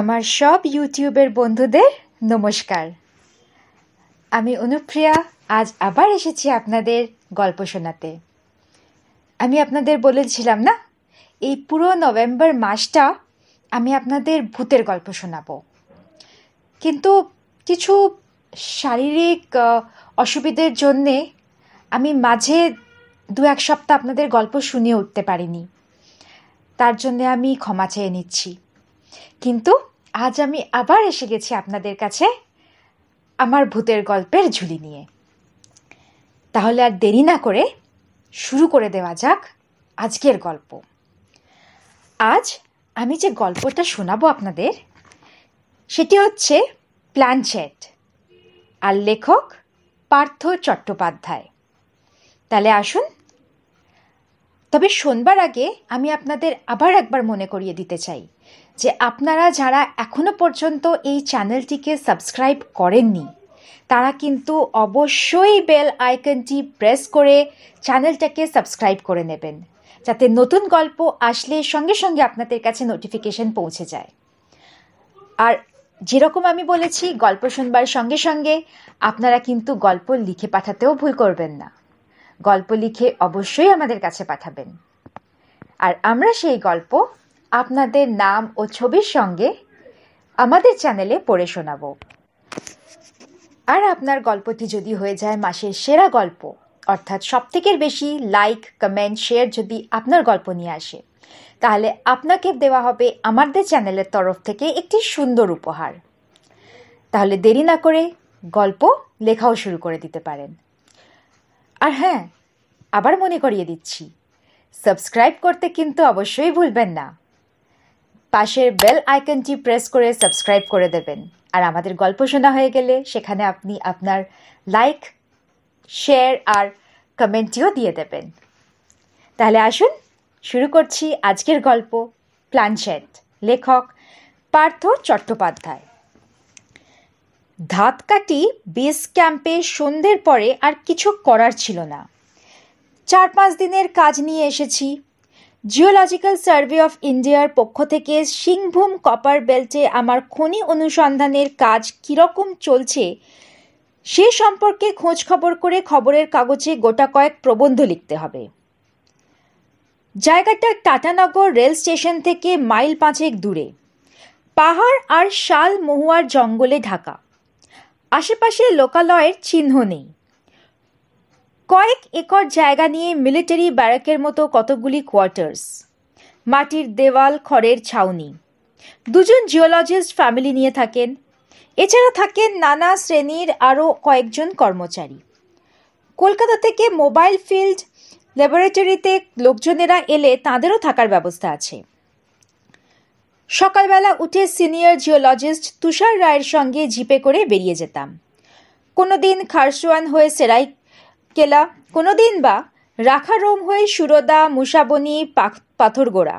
আমার সব ইউটিউবের বন্ধুদের নমস্কার আমি অনুপ্রিয়া আজ আবার এসেছি আপনাদের গল্প শোনাতে আমি আপনাদের বলেছিলাম না এই পুরো নভেম্বর মাসটা আমি আপনাদের ভূতের গল্প শোনাব কিন্তু কিছু শারীরিক অসুবিধের জন্যে আমি মাঝে দু এক সপ্তাহ আপনাদের গল্প শুনিয়ে উঠতে পারিনি তার জন্যে আমি ক্ষমা চেয়ে নিচ্ছি কিন্তু আজ আমি আবার এসে গেছি আপনাদের কাছে আমার ভূতের গল্পের ঝুলি নিয়ে তাহলে আর দেরি না করে শুরু করে দেওয়া যাক আজকের গল্প আজ আমি যে গল্পটা শোনাবো আপনাদের সেটি হচ্ছে প্ল্যানচেট আর লেখক পার্থ চট্টোপাধ্যায় তাহলে আসুন তবে শোনবার আগে আমি আপনাদের আবার একবার মনে করিয়ে দিতে চাই যে আপনারা যারা এখনও পর্যন্ত এই চ্যানেলটিকে সাবস্ক্রাইব করেননি তারা কিন্তু অবশ্যই বেল আইকনটি প্রেস করে চ্যানেলটাকে সাবস্ক্রাইব করে নেবেন যাতে নতুন গল্প আসলে সঙ্গে সঙ্গে আপনাদের কাছে নোটিফিকেশন পৌঁছে যায় আর যেরকম আমি বলেছি গল্প শুনবার সঙ্গে সঙ্গে আপনারা কিন্তু গল্প লিখে পাঠাতেও ভুল করবেন না গল্প লিখে অবশ্যই আমাদের কাছে পাঠাবেন আর আমরা সেই গল্প আপনাদের নাম ও ছবির সঙ্গে আমাদের চ্যানেলে পড়ে শোনাব আর আপনার গল্পটি যদি হয়ে যায় মাসের সেরা গল্প অর্থাৎ সবথেকে বেশি লাইক কমেন্ট শেয়ার যদি আপনার গল্প নিয়ে আসে তাহলে আপনাকে দেওয়া হবে আমাদের চ্যানেলের তরফ থেকে একটি সুন্দর উপহার তাহলে দেরি না করে গল্প লেখাও শুরু করে দিতে পারেন আর হ্যাঁ আবার মনে করিয়ে দিচ্ছি সাবস্ক্রাইব করতে কিন্তু অবশ্যই ভুলবেন না পাশের বেল আইকনটি প্রেস করে সাবস্ক্রাইব করে দেবেন আর আমাদের গল্প শোনা হয়ে গেলে সেখানে আপনি আপনার লাইক শেয়ার আর কমেন্টিও দিয়ে দেবেন তাহলে আসুন শুরু করছি আজকের গল্প প্লানশেট লেখক পার্থ চট্টোপাধ্যায় ধাতকাটি বেস ক্যাম্পে সন্ধ্যের পরে আর কিছু করার ছিল না চার পাঁচ দিনের কাজ নিয়ে এসেছি জিওলজিক্যাল সার্ভে অফ ইন্ডিয়ার পক্ষ থেকে সিংভূম কপার বেল্টে আমার খনি অনুসন্ধানের কাজ কীরকম চলছে সে সম্পর্কে খোঁজ খবর করে খবরের কাগজে গোটা কয়েক প্রবন্ধ লিখতে হবে জায়গাটা টাটানগর রেল স্টেশন থেকে মাইল পাঁচেক দূরে পাহাড় আর শাল মহুয়ার জঙ্গলে ঢাকা আশেপাশে লোকালয়ের চিহ্ন নেই কয়েক একর জায়গা নিয়ে মিলিটারি ব্যারাকের মতো কতগুলি কোয়ার্টার্স মাটির দেওয়াল খড়ের ছাউনি দুজন জিওলজিস্ট ফ্যামিলি নিয়ে থাকেন এছাড়া থাকেন নানা শ্রেণীর আরও কয়েকজন কর্মচারী কলকাতা থেকে মোবাইল ফিল্ড ল্যাবরেটরিতে লোকজনেরা এলে তাঁদেরও থাকার ব্যবস্থা আছে সকালবেলা উঠে সিনিয়র জিওলজিস্ট তুষার রায়ের সঙ্গে জিপে করে বেরিয়ে যেতাম কোনো দিন খারসুয়ান হয়ে সেরাই কেলা কোনোদিন বা রাখারোম হয়ে সুরদা মুসাবনি পাথরগোড়া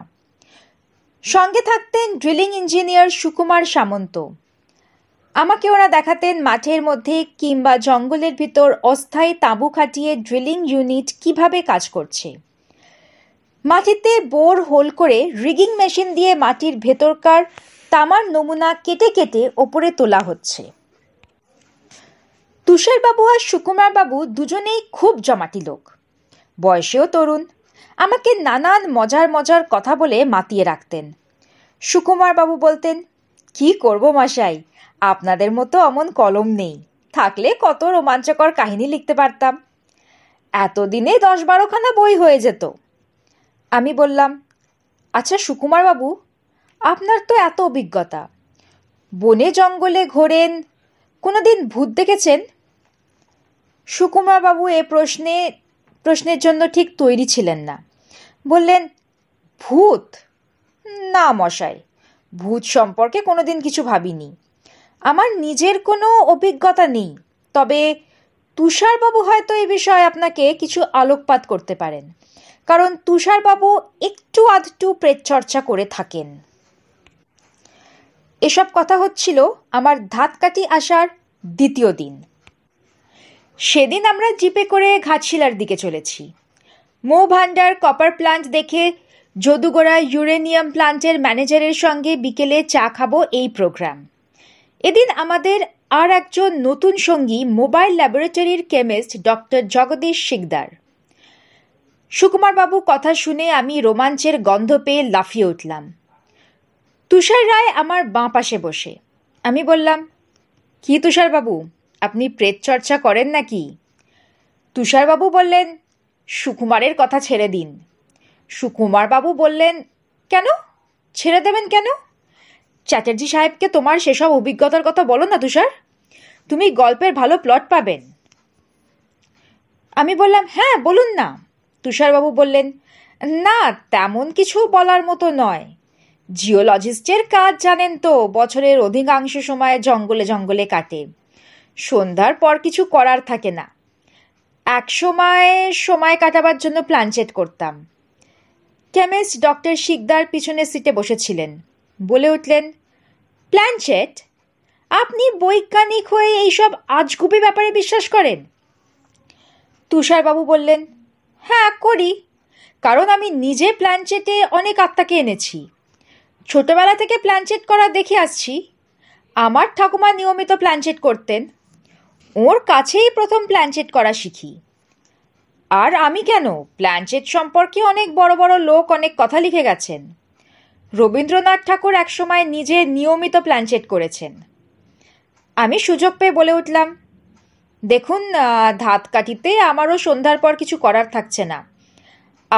সঙ্গে থাকতেন ড্রিলিং ইঞ্জিনিয়ার সুকুমার সামন্ত আমাকে ওরা দেখাতেন মাঠের মধ্যে কিংবা জঙ্গলের ভিতর অস্থায়ী তাঁবু খাটিয়ে ড্রিলিং ইউনিট কিভাবে কাজ করছে মাটিতে বোর হোল করে রিগিং মেশিন দিয়ে মাটির ভেতরকার তামার নমুনা কেটে কেটে ওপরে তোলা হচ্ছে তুষারবাবু আর সুকুমারবাবু দুজনেই খুব জমাটি লোক বয়সেও তরুণ আমাকে নানান মজার মজার কথা বলে মাতিয়ে রাখতেন সুকুমারবাবু বলতেন কি করব মশাই আপনাদের মতো অমন কলম নেই থাকলে কত রোমাঞ্চকর কাহিনী লিখতে পারতাম এতদিনে দশ বারোখানা বই হয়ে যেত আমি বললাম আচ্ছা সুকুমারবাবু আপনার তো এত অভিজ্ঞতা বনে জঙ্গলে ঘোরেন কোনোদিন ভূত দেখেছেন সুকুমারবাবু এ প্রশ্নে প্রশ্নের জন্য ঠিক তৈরি ছিলেন না বললেন ভূত না মশাই ভূত সম্পর্কে কোনোদিন কিছু ভাবিনি আমার নিজের কোনো অভিজ্ঞতা নেই তবে তুষারবাবু হয়তো এ বিষয়ে আপনাকে কিছু আলোকপাত করতে পারেন কারণ তুষারবাবু একটু আধটু প্রেতচর্চা করে থাকেন এসব কথা হচ্ছিল আমার ধাত কাটি আসার দ্বিতীয় দিন সেদিন আমরা জিপে করে ঘাটশিলার দিকে চলেছি মো ভান্ডার কপার প্লান্ট দেখে যদুগোড়া ইউরেনিয়াম প্লান্টের ম্যানেজারের সঙ্গে বিকেলে চা খাবো এই প্রোগ্রাম এদিন আমাদের আর একজন নতুন সঙ্গী মোবাইল ল্যাবরেটরির কেমিস্ট ডক্টর জগদীশ শিকদার সুকুমারবাবু কথা শুনে আমি রোমাঞ্চের গন্ধ পেয়ে লাফিয়ে উঠলাম তুষার রায় আমার বাঁ পাশে বসে আমি বললাম কি তুষারবাবু আপনি প্রেত চর্চা করেন নাকি তুষারবাবু বললেন সুকুমারের কথা ছেড়ে দিন সুকুমারবাবু বললেন কেন ছেড়ে দেবেন কেন চ্যাটার্জি সাহেবকে তোমার সেসব অভিজ্ঞতার কথা বলো না তুষার তুমি গল্পের ভালো প্লট পাবেন আমি বললাম হ্যাঁ বলুন না তুষারবাবু বললেন না তেমন কিছু বলার মতো নয় জিওলজিস্টের কাজ জানেন তো বছরের অধিকাংশ সময় জঙ্গলে জঙ্গলে কাটে সন্ধ্যার পর কিছু করার থাকে না এক সময় সময় কাটাবার জন্য প্লানচেট করতাম কেমিস্ট ডক্টর শিকদার পিছনে সিটে বসেছিলেন বলে উঠলেন প্ল্যানচেট আপনি বৈজ্ঞানিক হয়ে এইসব আজগুবি ব্যাপারে বিশ্বাস করেন তুষারবাবু বললেন হ্যাঁ করি কারণ আমি নিজে প্ল্যানচেটে অনেক আত্মাকে এনেছি ছোটোবেলা থেকে প্ল্যানচেট করা দেখে আসছি আমার ঠাকুমা নিয়মিত প্ল্যানচেট করতেন ওর কাছেই প্রথম প্ল্যানচেট করা শিখি আর আমি কেন প্ল্যানচেট সম্পর্কে অনেক বড় বড় লোক অনেক কথা লিখে গেছেন রবীন্দ্রনাথ ঠাকুর একসময় নিজে নিয়মিত প্ল্যানচেট করেছেন আমি সুযোগ পেয়ে বলে উঠলাম দেখুন ধাত কাটিতে আমারও সন্ধ্যার পর কিছু করার থাকছে না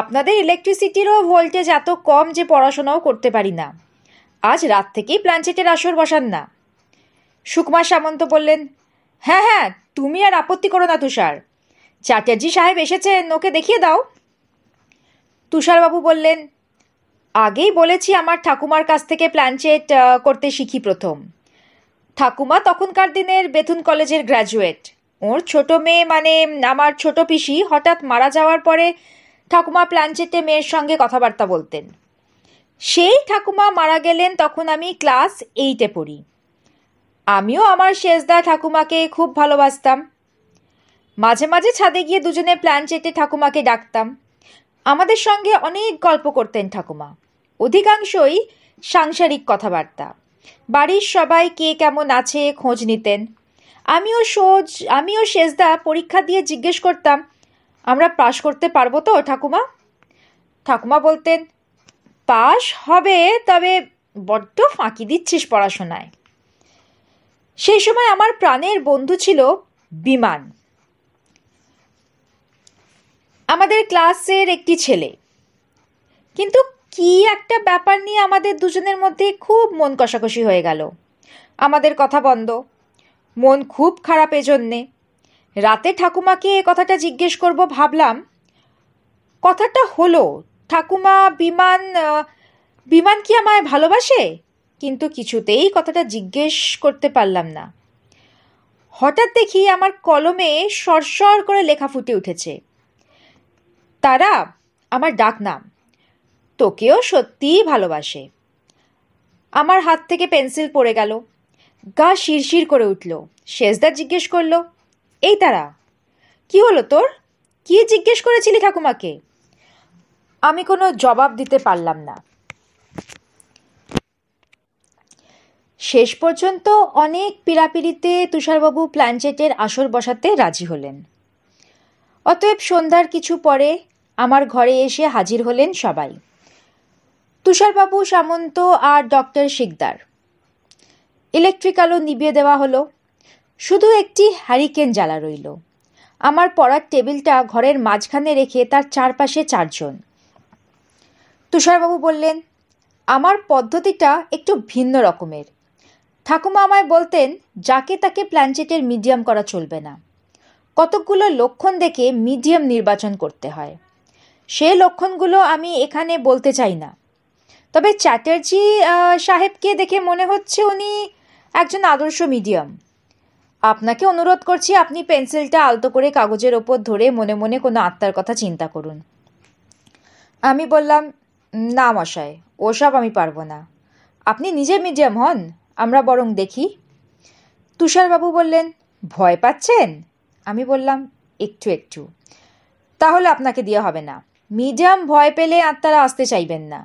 আপনাদের ইলেকট্রিসিটিরও ভোল্টেজ এত কম যে পড়াশোনাও করতে পারি না আজ রাত থেকেই প্ল্যানচেটের আসর বসান না সুকুমার সামন্ত বললেন হ্যাঁ হ্যাঁ তুমি আর আপত্তি করো না তুষার চ্যাটার্জি সাহেব এসেছেন ওকে দেখিয়ে দাও তুষারবাবু বললেন আগেই বলেছি আমার ঠাকুমার কাছ থেকে প্ল্যানচেট করতে শিখি প্রথম ঠাকুমা তখনকার দিনের বেথুন কলেজের গ্র্যাজুয়েট ওর ছোট মেয়ে মানে আমার ছোট পিসি হঠাৎ মারা যাওয়ার পরে ঠাকুমা প্ল্যানচেটে মেয়ের সঙ্গে কথাবার্তা বলতেন সেই ঠাকুমা মারা গেলেন তখন আমি ক্লাস এইটে পড়ি আমিও আমার শেষদা ঠাকুমাকে খুব ভালোবাসতাম মাঝে মাঝে ছাদে গিয়ে দুজনে প্ল্যান চেটে ঠাকুমাকে ডাকতাম আমাদের সঙ্গে অনেক গল্প করতেন ঠাকুমা অধিকাংশই সাংসারিক কথাবার্তা বাড়ির সবাই কে কেমন আছে খোঁজ নিতেন আমিও সোজ আমিও শেষদা পরীক্ষা দিয়ে জিজ্ঞেস করতাম আমরা পাশ করতে পারবো তো ঠাকুমা ঠাকুমা বলতেন পাশ হবে তবে বড্ড ফাঁকি দিচ্ছিস পড়াশোনায় সেই সময় আমার প্রাণের বন্ধু ছিল বিমান আমাদের ক্লাসের একটি ছেলে কিন্তু কি একটা ব্যাপার নিয়ে আমাদের দুজনের মধ্যে খুব মন কষাকষি হয়ে গেল আমাদের কথা বন্ধ মন খুব খারাপ এজন্যে রাতে ঠাকুমাকে এ কথাটা জিজ্ঞেস করব ভাবলাম কথাটা হলো ঠাকুমা বিমান বিমান কি আমায় ভালোবাসে কিন্তু কিছুতেই কথাটা জিজ্ঞেস করতে পারলাম না হঠাৎ দেখি আমার কলমে সরসর করে লেখা ফুটে উঠেছে তারা আমার ডাক নাম তোকেও সত্যিই ভালোবাসে আমার হাত থেকে পেন্সিল পড়ে গেল গা শিরশির করে উঠল শেষদার জিজ্ঞেস করলো এই তারা কি হলো তোর কি জিজ্ঞেস করেছিলি ঠাকুমাকে আমি কোনো জবাব দিতে পারলাম না শেষ পর্যন্ত অনেক পিড়াপিড়িতে তুষারবাবু প্ল্যানচেটের আসর বসাতে রাজি হলেন অতএব সন্ধ্যার কিছু পরে আমার ঘরে এসে হাজির হলেন সবাই তুষারবাবু সামন্ত আর ডক্টর শিকদার ইলেকট্রিক আলো নিভিয়ে দেওয়া হলো শুধু একটি হ্যারিকেন জ্বালা রইল আমার পড়ার টেবিলটা ঘরের মাঝখানে রেখে তার চারপাশে চারজন তুষারবাবু বললেন আমার পদ্ধতিটা একটু ভিন্ন রকমের ঠাকুমা আমায় বলতেন যাকে তাকে প্ল্যানচেটের মিডিয়াম করা চলবে না কতকগুলো লক্ষণ দেখে মিডিয়াম নির্বাচন করতে হয় সে লক্ষণগুলো আমি এখানে বলতে চাই না তবে চ্যাটার্জি সাহেবকে দেখে মনে হচ্ছে উনি একজন আদর্শ মিডিয়াম আপনাকে অনুরোধ করছি আপনি পেন্সিলটা আলতো করে কাগজের ওপর ধরে মনে মনে কোনো আত্মার কথা চিন্তা করুন আমি বললাম না মশায় ওসব আমি পারবো না আপনি নিজে মিডিয়াম হন আমরা বরং দেখি তুষারবাবু বললেন ভয় পাচ্ছেন আমি বললাম একটু একটু তাহলে আপনাকে দেওয়া হবে না মিডিয়াম ভয় পেলে আত্মারা আসতে চাইবেন না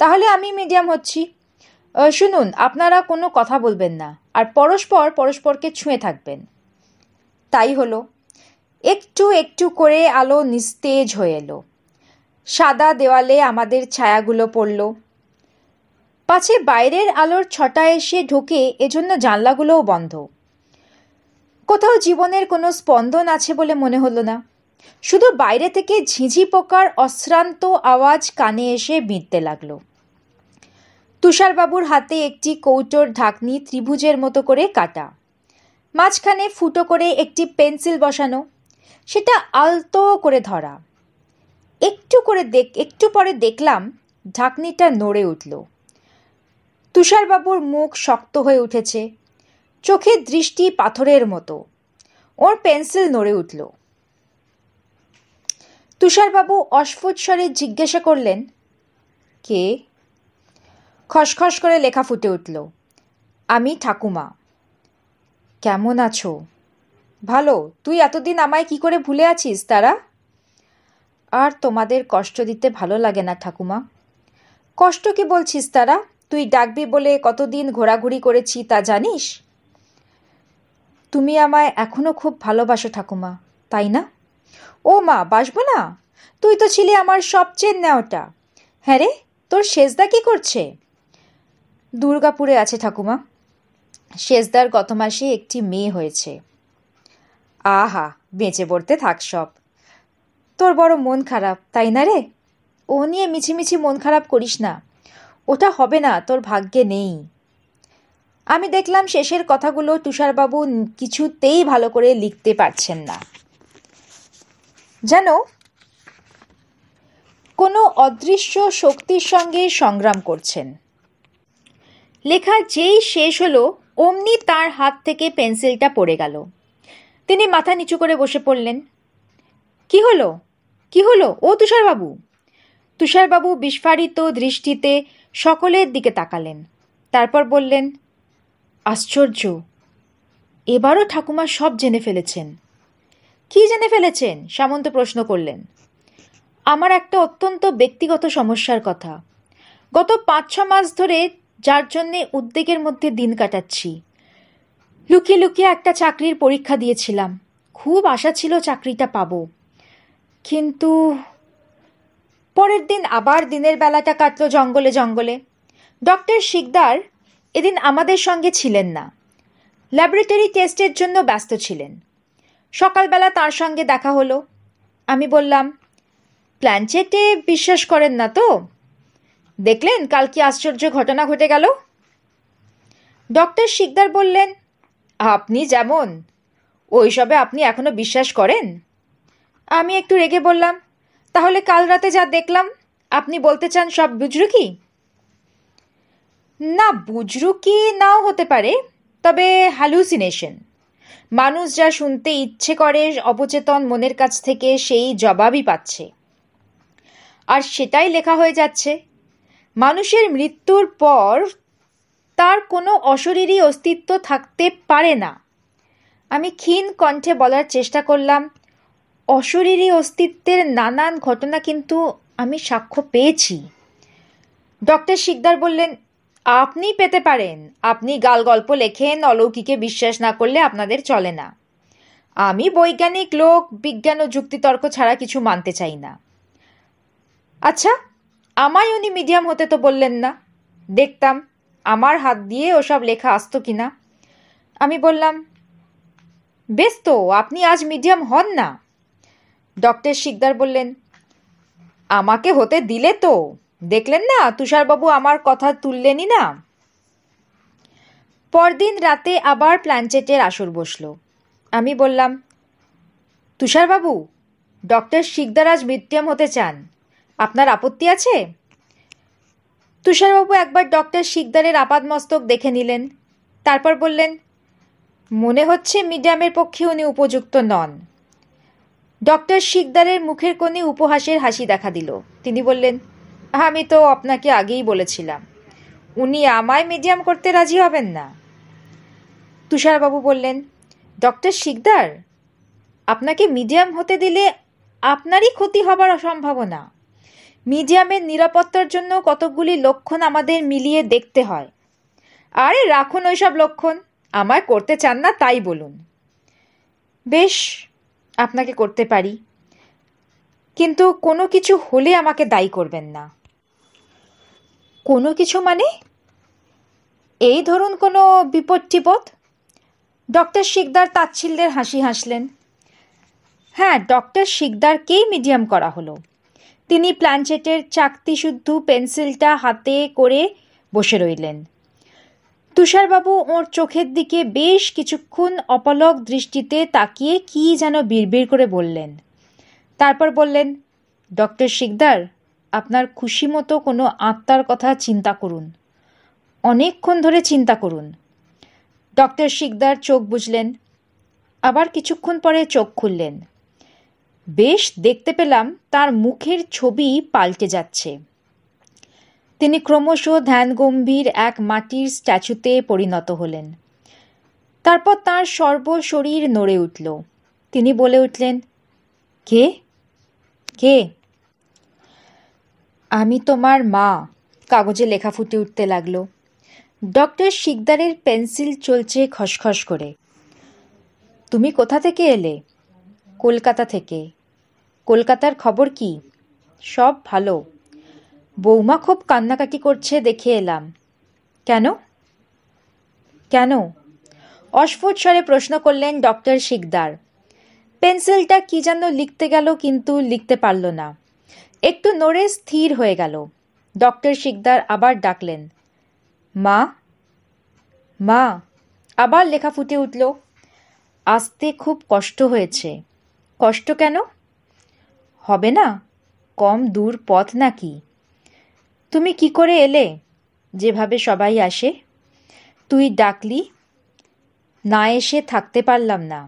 তাহলে আমি মিডিয়াম হচ্ছি শুনুন আপনারা কোনো কথা বলবেন না আর পরস্পর পরস্পরকে ছুঁয়ে থাকবেন তাই হলো একটু একটু করে আলো নিস্তেজ হয়ে এলো সাদা দেওয়ালে আমাদের ছায়াগুলো পড়ল পাছে বাইরের আলোর ছটা এসে ঢুকে এজন্য জানলাগুলোও বন্ধ কোথাও জীবনের কোনো স্পন্দন আছে বলে মনে হলো না শুধু বাইরে থেকে ঝিঁঝি পোকার অশ্রান্ত আওয়াজ কানে এসে বিঁধতে লাগলো তুষারবাবুর হাতে একটি কৌটোর ঢাকনি ত্রিভুজের মতো করে কাটা মাঝখানে ফুটো করে একটি পেন্সিল বসানো সেটা আলতো করে ধরা একটু করে দেখ একটু পরে দেখলাম ঢাকনিটা নড়ে উঠল তুষারবাবুর মুখ শক্ত হয়ে উঠেছে চোখের দৃষ্টি পাথরের মতো ওর পেন্সিল নড়ে উঠল তুষারবাবু অস্ফুৎস্বরে জিজ্ঞাসা করলেন কে খসখস করে লেখা ফুটে উঠল আমি ঠাকুমা কেমন আছো ভালো তুই এতদিন আমায় কি করে ভুলে আছিস তারা আর তোমাদের কষ্ট দিতে ভালো লাগে না ঠাকুমা কষ্ট কি বলছিস তারা তুই ডাকবি বলে কতদিন ঘোরাঘুরি করেছি তা জানিস তুমি আমায় এখনও খুব ভালোবাসো ঠাকুমা তাই না ও মা বাসবো না তুই তো ছিলি আমার সবচেয়ে নেওয়াটা হ্যাঁ রে তোর সেজদা কি করছে দুর্গাপুরে আছে ঠাকুমা শেষদার গত মাসে একটি মেয়ে হয়েছে আহা বেঁচে পড়তে থাক সব তোর বড় মন খারাপ তাই না রে ও নিয়ে মিছিমিছি মন খারাপ করিস না ওটা হবে না তোর ভাগ্যে নেই আমি দেখলাম শেষের কথাগুলো তুষারবাবু কিছুতেই ভালো করে লিখতে পারছেন না যেন কোনো অদৃশ্য শক্তির সঙ্গে সংগ্রাম করছেন লেখা যেই শেষ হলো অমনি তার হাত থেকে পেন্সিলটা পড়ে গেল তিনি মাথা নিচু করে বসে পড়লেন কি হলো কি হলো ও তুষারবাবু তুষারবাবু বিস্ফারিত দৃষ্টিতে সকলের দিকে তাকালেন তারপর বললেন আশ্চর্য এবারও ঠাকুমা সব জেনে ফেলেছেন কি জেনে ফেলেছেন সামন্ত প্রশ্ন করলেন আমার একটা অত্যন্ত ব্যক্তিগত সমস্যার কথা গত পাঁচ ছ মাস ধরে যার জন্যে উদ্বেগের মধ্যে দিন কাটাচ্ছি লুকিয়ে লুকিয়ে একটা চাকরির পরীক্ষা দিয়েছিলাম খুব আশা ছিল চাকরিটা পাবো কিন্তু পরের দিন আবার দিনের বেলাটা কাটলো জঙ্গলে জঙ্গলে ডক্টর শিকদার এদিন আমাদের সঙ্গে ছিলেন না ল্যাবরেটরি টেস্টের জন্য ব্যস্ত ছিলেন সকালবেলা তার সঙ্গে দেখা হলো আমি বললাম প্ল্যানচেটে বিশ্বাস করেন না তো দেখলেন কাল কি আশ্চর্য ঘটনা ঘটে গেল ডক্টর শিকদার বললেন আপনি যেমন ওইসবে আপনি এখনো বিশ্বাস করেন আমি একটু রেগে বললাম তাহলে কাল রাতে যা দেখলাম আপনি বলতে চান সব বুঝরু কি না বুজরুকি কি নাও হতে পারে তবে হ্যালুসিনেশন মানুষ যা শুনতে ইচ্ছে করে অবচেতন মনের কাছ থেকে সেই জবাবই পাচ্ছে আর সেটাই লেখা হয়ে যাচ্ছে মানুষের মৃত্যুর পর তার কোনো অশরীরই অস্তিত্ব থাকতে পারে না আমি ক্ষীণ কণ্ঠে বলার চেষ্টা করলাম অশরীরী অস্তিত্বের নানান ঘটনা কিন্তু আমি সাক্ষ্য পেয়েছি ডক্টর শিকদার বললেন আপনি পেতে পারেন আপনি গাল গল্প লেখেন অলৌকিকে বিশ্বাস না করলে আপনাদের চলে না আমি বৈজ্ঞানিক লোক বিজ্ঞান ও যুক্তিতর্ক ছাড়া কিছু মানতে চাই না আচ্ছা আমায় উনি মিডিয়াম হতে তো বললেন না দেখতাম আমার হাত দিয়ে ওসব লেখা আসতো কি না আমি বললাম বেশ তো আপনি আজ মিডিয়াম হন না ডক্টর শিকদার বললেন আমাকে হতে দিলে তো দেখলেন না তুষারবাবু আমার কথা তুললেনি না পরদিন রাতে আবার প্ল্যানচেটের আসর বসল আমি বললাম তুষারবাবু ডক্টর শিকদার আজ মিডিয়াম হতে চান আপনার আপত্তি আছে তুষারবাবু একবার ডক্টর শিকদারের আপাদমস্তক দেখে নিলেন তারপর বললেন মনে হচ্ছে মিডিয়ামের পক্ষে উনি উপযুক্ত নন ডক্টর শিকদারের মুখের কোণে উপহাসের হাসি দেখা দিল তিনি বললেন আমি তো আপনাকে আগেই বলেছিলাম উনি আমায় মিডিয়াম করতে রাজি হবেন না তুষারবাবু বললেন ডক্টর শিকদার আপনাকে মিডিয়াম হতে দিলে আপনারই ক্ষতি হবার সম্ভাবনা মিডিয়ামের নিরাপত্তার জন্য কতকগুলি লক্ষণ আমাদের মিলিয়ে দেখতে হয় আরে রাখুন ওইসব লক্ষণ আমায় করতে চান না তাই বলুন বেশ আপনাকে করতে পারি কিন্তু কোনো কিছু হলে আমাকে দায়ী করবেন না কোনো কিছু মানে এই ধরুন কোনো বিপদ টিপদ ডক্টর শিকদার তাচ্ছিল্যের হাসি হাসলেন হ্যাঁ ডক্টর শিকদারকেই মিডিয়াম করা হলো তিনি প্লানচেটের চাকতিশুদ্ধ পেন্সিলটা হাতে করে বসে রইলেন তুষারবাবু ওর চোখের দিকে বেশ কিছুক্ষণ অপলক দৃষ্টিতে তাকিয়ে কি যেন বিড়বিড় করে বললেন তারপর বললেন ডক্টর শিকদার আপনার খুশি মতো কোনো আত্মার কথা চিন্তা করুন অনেকক্ষণ ধরে চিন্তা করুন ডক্টর শিকদার চোখ বুঝলেন আবার কিছুক্ষণ পরে চোখ খুললেন বেশ দেখতে পেলাম তার মুখের ছবি পাল্টে যাচ্ছে তিনি ক্রমশ ধ্যানগম্ভীর এক মাটির স্ট্যাচুতে পরিণত হলেন তারপর তার সর্বশরীর নড়ে উঠল তিনি বলে উঠলেন কে কে আমি তোমার মা কাগজে লেখা ফুটে উঠতে লাগলো ডক্টর শিকদারের পেন্সিল চলছে খসখস করে তুমি কোথা থেকে এলে কলকাতা থেকে কলকাতার খবর কি সব ভালো বৌমা খুব কান্নাকাটি করছে দেখে এলাম কেন কেন অস্ফুট স্বরে প্রশ্ন করলেন ডক্টর শিকদার পেন্সিলটা কি যেন লিখতে গেল কিন্তু লিখতে পারল না একটু নড়ে স্থির হয়ে গেল ডক্টর শিকদার আবার ডাকলেন মা মা আবার লেখা ফুটে উঠল আসতে খুব কষ্ট হয়েছে কষ্ট কেন হবে না কম দূর পথ নাকি তুমি কি করে এলে যেভাবে সবাই আসে তুই ডাকলি না এসে থাকতে পারলাম না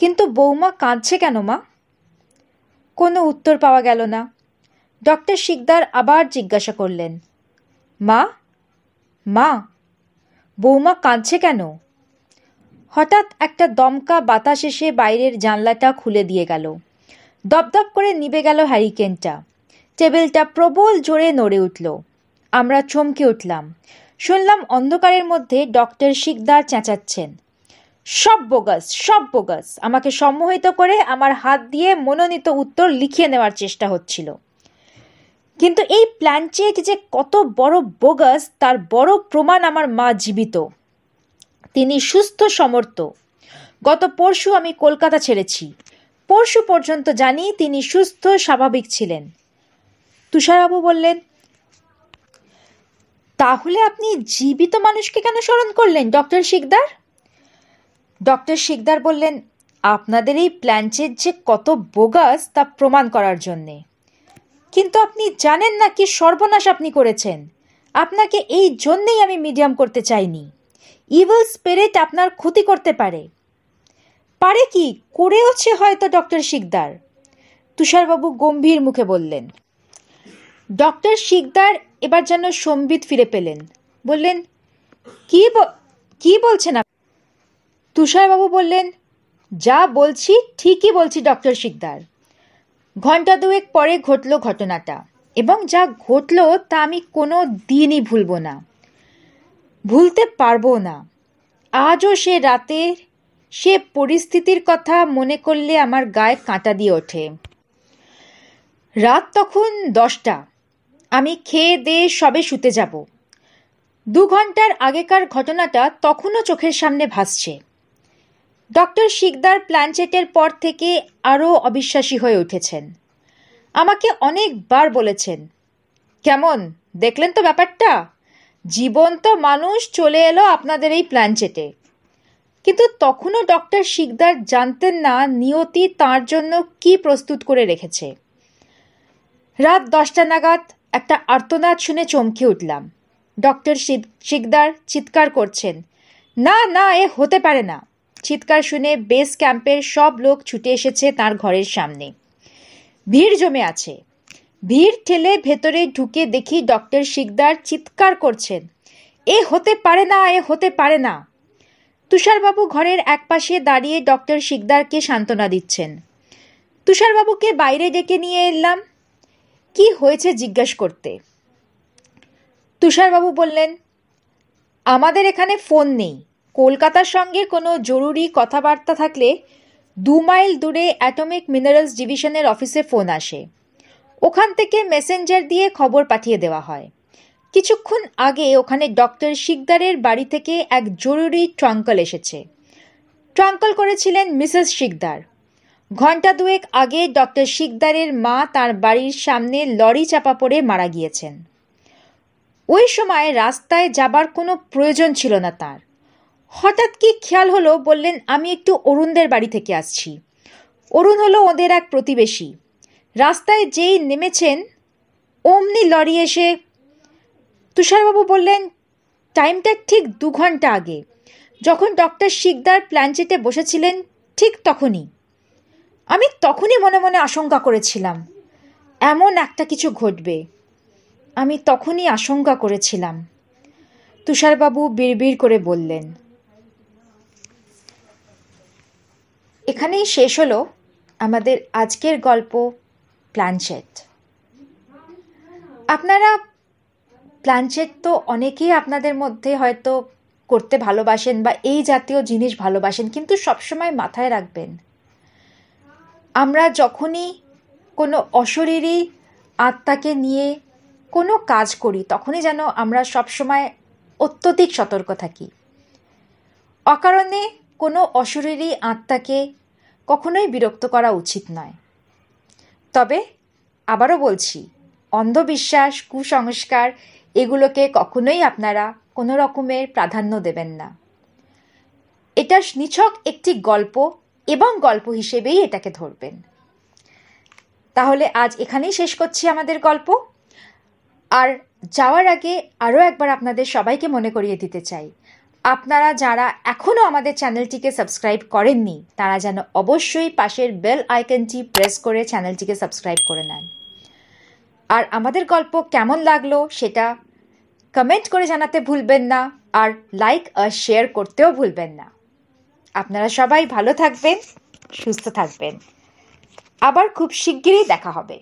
কিন্তু বৌমা কাঁদছে কেন মা কোনো উত্তর পাওয়া গেল না ডক্টর শিকদার আবার জিজ্ঞাসা করলেন মা মা বৌমা কাঁদছে কেন হঠাৎ একটা দমকা বাতাস এসে বাইরের জানলাটা খুলে দিয়ে গেল দপদপ করে নিভে গেল হ্যারিকেনটা টেবিলটা প্রবল জোরে নড়ে উঠল আমরা চমকে উঠলাম শুনলাম অন্ধকারের মধ্যে ডক্টর শিকদার চেঁচাচ্ছেন সব বোগাস সব বোগাস আমাকে সম্মোহিত করে আমার হাত দিয়ে মনোনীত উত্তর লিখিয়ে নেওয়ার চেষ্টা হচ্ছিল কিন্তু এই প্ল্যানচেট যে কত বড় বোগাস তার বড় প্রমাণ আমার মা জীবিত তিনি সুস্থ সমর্থ গত পরশু আমি কলকাতা ছেড়েছি পরশু পর্যন্ত জানি তিনি সুস্থ স্বাভাবিক ছিলেন তুষারবাবু বললেন তাহলে আপনি জীবিত মানুষকে কেন স্মরণ করলেন ডক্টর শিকদার ডক্টর শিকদার বললেন আপনাদের এই প্ল্যানচের যে কত বোগাস তা প্রমাণ করার জন্যে কিন্তু আপনি জানেন না কি সর্বনাশ আপনি করেছেন আপনাকে এই জন্যেই আমি মিডিয়াম করতে চাইনি ইভল স্পিরিট আপনার ক্ষতি করতে পারে পারে কি করেওছে হয়তো ডক্টর শিকদার তুষারবাবু গম্ভীর মুখে বললেন ডক্টর শিকদার এবার যেন সম্বিত ফিরে পেলেন বললেন কি কি বলছেন তুষারবাবু বললেন যা বলছি ঠিকই বলছি ডক্টর শিকদার ঘন্টা দুয়েক পরে ঘটল ঘটনাটা এবং যা ঘটল তা আমি কোনো দিনই ভুলব না ভুলতে পারবো না আজও সে রাতের সে পরিস্থিতির কথা মনে করলে আমার গায়ে কাঁটা দিয়ে ওঠে রাত তখন দশটা আমি খেয়ে দেয়ে সবে শুতে যাব দু ঘন্টার আগেকার ঘটনাটা তখনও চোখের সামনে ভাসছে ডক্টর শিকদার প্ল্যানচেটের পর থেকে আরও অবিশ্বাসী হয়ে উঠেছেন আমাকে অনেকবার বলেছেন কেমন দেখলেন তো ব্যাপারটা জীবন্ত মানুষ চলে এলো আপনাদের এই প্ল্যানচেটে কিন্তু তখনও ডক্টর শিকদার জানতেন না নিয়তি তার জন্য কি প্রস্তুত করে রেখেছে রাত দশটা নাগাদ একটা আর্তনাদ শুনে চমকে উঠলাম ডক্টর শিকদার চিৎকার করছেন না না এ হতে পারে না চিৎকার শুনে বেস ক্যাম্পের সব লোক ছুটে এসেছে তার ঘরের সামনে ভিড় জমে আছে ভিড় ঠেলে ভেতরে ঢুকে দেখি ডক্টর শিকদার চিৎকার করছেন এ হতে পারে না এ হতে পারে না তুষারবাবু ঘরের একপাশে দাঁড়িয়ে ডক্টর শিকদারকে সান্ত্বনা দিচ্ছেন তুষারবাবুকে বাইরে ডেকে নিয়ে এলাম কি হয়েছে জিজ্ঞেস করতে তুষারবাবু বললেন আমাদের এখানে ফোন নেই কলকাতার সঙ্গে কোনো জরুরি কথাবার্তা থাকলে দু মাইল দূরে অ্যাটমিক মিনারেলস ডিভিশনের অফিসে ফোন আসে ওখান থেকে মেসেঞ্জার দিয়ে খবর পাঠিয়ে দেওয়া হয় কিছুক্ষণ আগে ওখানে ডক্টর শিকদারের বাড়ি থেকে এক জরুরি ট্রাঙ্কল এসেছে ট্রাঙ্কল করেছিলেন মিসেস শিকদার ঘণ্টা দুয়েক আগে ডক্টর শিকদারের মা তার বাড়ির সামনে লরি চাপা পড়ে মারা গিয়েছেন ওই সময় রাস্তায় যাবার কোনো প্রয়োজন ছিল না তার হঠাৎ কি খেয়াল হলো বললেন আমি একটু অরুণদের বাড়ি থেকে আসছি অরুণ হলো ওদের এক প্রতিবেশী রাস্তায় যেই নেমেছেন অমনি লরি এসে তুষারবাবু বললেন টাইমটা ঠিক দু ঘন্টা আগে যখন ডক্টর শিকদার প্ল্যানচেটে বসেছিলেন ঠিক তখনই আমি তখনই মনে মনে আশঙ্কা করেছিলাম এমন একটা কিছু ঘটবে আমি তখনই আশঙ্কা করেছিলাম তুষারবাবু বিড়বিড় করে বললেন এখানেই শেষ হলো আমাদের আজকের গল্প প্ল্যানচেট আপনারা প্ল্যানচেট তো অনেকেই আপনাদের মধ্যে হয়তো করতে ভালোবাসেন বা এই জাতীয় জিনিস ভালোবাসেন কিন্তু সবসময় মাথায় রাখবেন আমরা যখনই কোনো অশরীরী আত্মাকে নিয়ে কোনো কাজ করি তখনই যেন আমরা সবসময় অত্যধিক সতর্ক থাকি অকারণে কোনো অশরীরী আত্মাকে কখনোই বিরক্ত করা উচিত নয় তবে আবারও বলছি অন্ধবিশ্বাস কুসংস্কার এগুলোকে কখনোই আপনারা কোনো রকমের প্রাধান্য দেবেন না এটা নিছক একটি গল্প এবং গল্প হিসেবেই এটাকে ধরবেন তাহলে আজ এখানেই শেষ করছি আমাদের গল্প আর যাওয়ার আগে আরও একবার আপনাদের সবাইকে মনে করিয়ে দিতে চাই আপনারা যারা এখনও আমাদের চ্যানেলটিকে সাবস্ক্রাইব করেননি তারা যেন অবশ্যই পাশের বেল আইকনটি প্রেস করে চ্যানেলটিকে সাবস্ক্রাইব করে নেন আর আমাদের গল্প কেমন লাগলো সেটা কমেন্ট করে জানাতে ভুলবেন না আর লাইক আর শেয়ার করতেও ভুলবেন না আপনারা সবাই ভালো থাকবেন সুস্থ থাকবেন আবার খুব শিগগিরই দেখা হবে